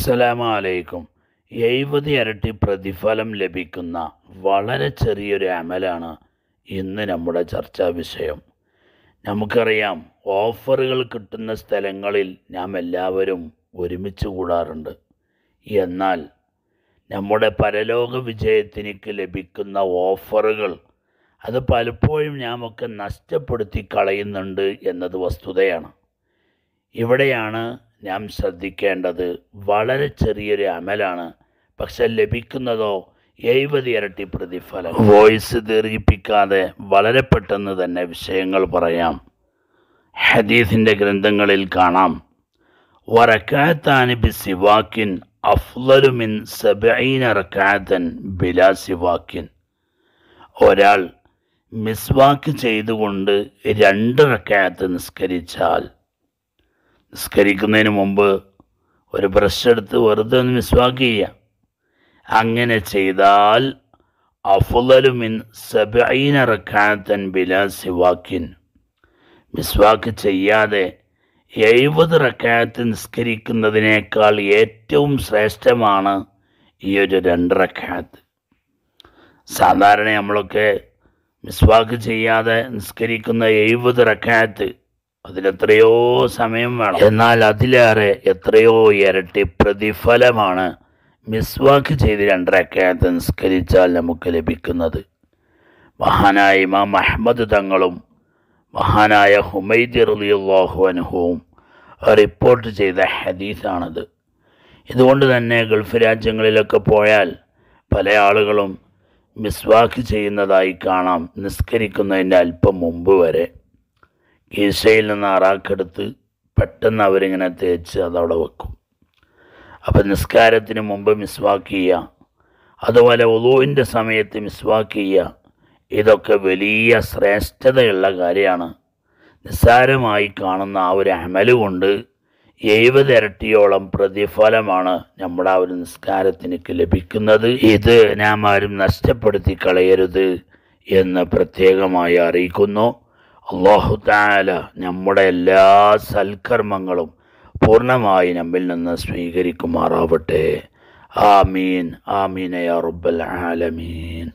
അസ്സലാമലൈക്കും എഴുപത് ഇരട്ടി പ്രതിഫലം ലഭിക്കുന്ന വളരെ ചെറിയൊരു അമലാണ് ഇന്ന് നമ്മുടെ ചർച്ചാ വിഷയം നമുക്കറിയാം ഓഫറുകൾ കിട്ടുന്ന സ്ഥലങ്ങളിൽ നാം എല്ലാവരും ഒരുമിച്ച് കൂടാറുണ്ട് എന്നാൽ നമ്മുടെ പരലോക വിജയത്തിനേക്ക് ലഭിക്കുന്ന ഓഫറുകൾ അത് പലപ്പോഴും ഞാമൊക്കെ നഷ്ടപ്പെടുത്തി കളയുന്നുണ്ട് എന്നത് വസ്തുതയാണ് ഇവിടെയാണ് നാം ശ്രദ്ധിക്കേണ്ടത് വളരെ ചെറിയൊരു അമലാണ് പക്ഷെ ലഭിക്കുന്നതോ എഴുപത് ഇരട്ടി പ്രതിഫലം വോയിസ് ദീർഘിപ്പിക്കാതെ വളരെ പെട്ടെന്ന് തന്നെ വിഷയങ്ങൾ പറയാം ഹദീസിൻ്റെ ഗ്രന്ഥങ്ങളിൽ കാണാം വറക്കാത്താന് സിവാക്കിൻ അഫ്ലലുമിൻ സബൈനറക്കാത്തൻ റക്കാത്തൻ ബിലാ സിവാക്കിൻ ഒരാൾ മിസ്വാക്ക് ചെയ്തുകൊണ്ട് രണ്ട് റക്കാത്ത് നിസ്കരിച്ചാൽ നിസ്കരിക്കുന്നതിന് മുമ്പ് ഒരു ബ്രഷ് എടുത്ത് വെറുതെ ഒന്ന് മിസ്വാക്ക് ചെയ്യാം അങ്ങനെ ചെയ്താൽ അഫുലലുമിൻ സബൈന റക്കാത്തൻ ബിലാ സിവാക്കിൻ മിസ്വാക്ക് ചെയ്യാതെ എഴുപത് റക്കാത്ത് നിസ്കരിക്കുന്നതിനേക്കാൾ ഏറ്റവും ശ്രേഷ്ഠമാണ് ഈ ഒരു രണ്ട് റക്കാത്ത് സാധാരണ നമ്മളൊക്കെ മിസ്വാക്ക് ചെയ്യാതെ നിസ്കരിക്കുന്ന എഴുപത് റക്കാത്ത് അതിലെത്രയോ സമയം വേണം എന്നാൽ അതിലേറെ എത്രയോ ഇരട്ടി പ്രതിഫലമാണ് മിസ്വാക്ക് ചെയ്ത് രണ്ടരക്കയത്ത് നിസ്കരിച്ചാൽ നമുക്ക് ലഭിക്കുന്നത് മഹാനായ ഇമാം അഹമ്മദ് തങ്ങളും മഹാനായ ഹുമൈദ് റലിയുള്ളാഹു അനുഹവും റിപ്പോർട്ട് ചെയ്ത ഹദീസാണത് ഇതുകൊണ്ട് തന്നെ ഗൾഫ് രാജ്യങ്ങളിലൊക്കെ പോയാൽ പല ആളുകളും മിസ്വാക്ക് ചെയ്യുന്നതായി കാണാം നിസ്കരിക്കുന്നതിൻ്റെ അല്പം മുമ്പ് വരെ ഈശയിൽ നിന്ന് ആറാക്കെടുത്ത് പെട്ടെന്ന് അവരിങ്ങനെ തേച്ച് അതവിടെ വെക്കും അപ്പം നിസ്കാരത്തിന് മുമ്പ് മിസ്വാക്ക് ചെയ്യുക അതുപോലെ ഒതുവിൻ്റെ സമയത്ത് മിസ്വാക്ക് ചെയ്യുക ഇതൊക്കെ വലിയ ശ്രേഷ്ഠതയുള്ള കാര്യമാണ് നിസ്സാരമായി കാണുന്ന ആ ഒരു അമല് കൊണ്ട് എഴുപത് ഇരട്ടിയോളം പ്രതിഫലമാണ് നമ്മുടെ ആ ഒരു നിസ്കാരത്തിനൊക്കെ ലഭിക്കുന്നത് ഇത് നാം ആരും നഷ്ടപ്പെടുത്തി കളയരുത് എന്ന് പ്രത്യേകമായി അറിയിക്കുന്നു അള്ളാഹു താല നമ്മുടെ എല്ലാ സൽക്കർമ്മങ്ങളും പൂർണ്ണമായി നമ്മിൽ നിന്ന് സ്വീകരിക്കുമാറാവട്ടെ ആമീൻ ആമീനയ റബ്ബൽ ആലമീൻ